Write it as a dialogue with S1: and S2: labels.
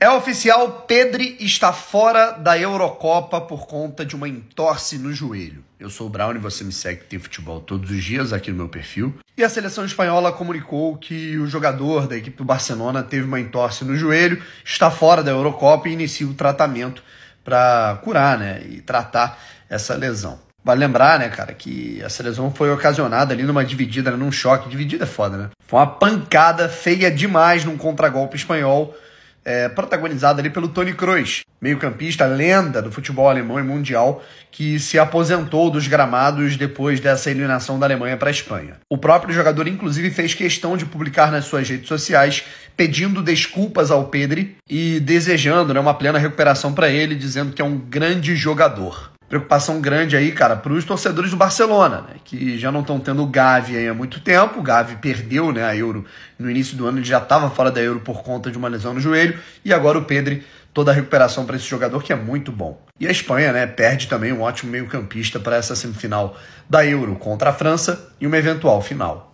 S1: É oficial, Pedri está fora da Eurocopa por conta de uma entorse no joelho. Eu sou o Brown e você me segue tem futebol todos os dias aqui no meu perfil. E a seleção espanhola comunicou que o jogador da equipe do Barcelona teve uma entorse no joelho, está fora da Eurocopa e inicia o tratamento para curar, né, e tratar essa lesão. Vale lembrar, né, cara, que essa lesão foi ocasionada ali numa dividida, né, num choque. Dividida é foda, né? Foi uma pancada feia demais num contragolpe espanhol é, protagonizada ali pelo Toni Kroos, meio-campista, lenda do futebol alemão e mundial, que se aposentou dos gramados depois dessa eliminação da Alemanha para a Espanha. O próprio jogador, inclusive, fez questão de publicar nas suas redes sociais pedindo desculpas ao Pedri e desejando né, uma plena recuperação para ele, dizendo que é um grande jogador preocupação grande aí, cara, para os torcedores do Barcelona, né, que já não estão tendo o Gavi aí há muito tempo. O Gavi perdeu né, a Euro no início do ano, ele já estava fora da Euro por conta de uma lesão no joelho, e agora o Pedri, toda a recuperação para esse jogador que é muito bom. E a Espanha né, perde também um ótimo meio-campista para essa semifinal da Euro contra a França e uma eventual final.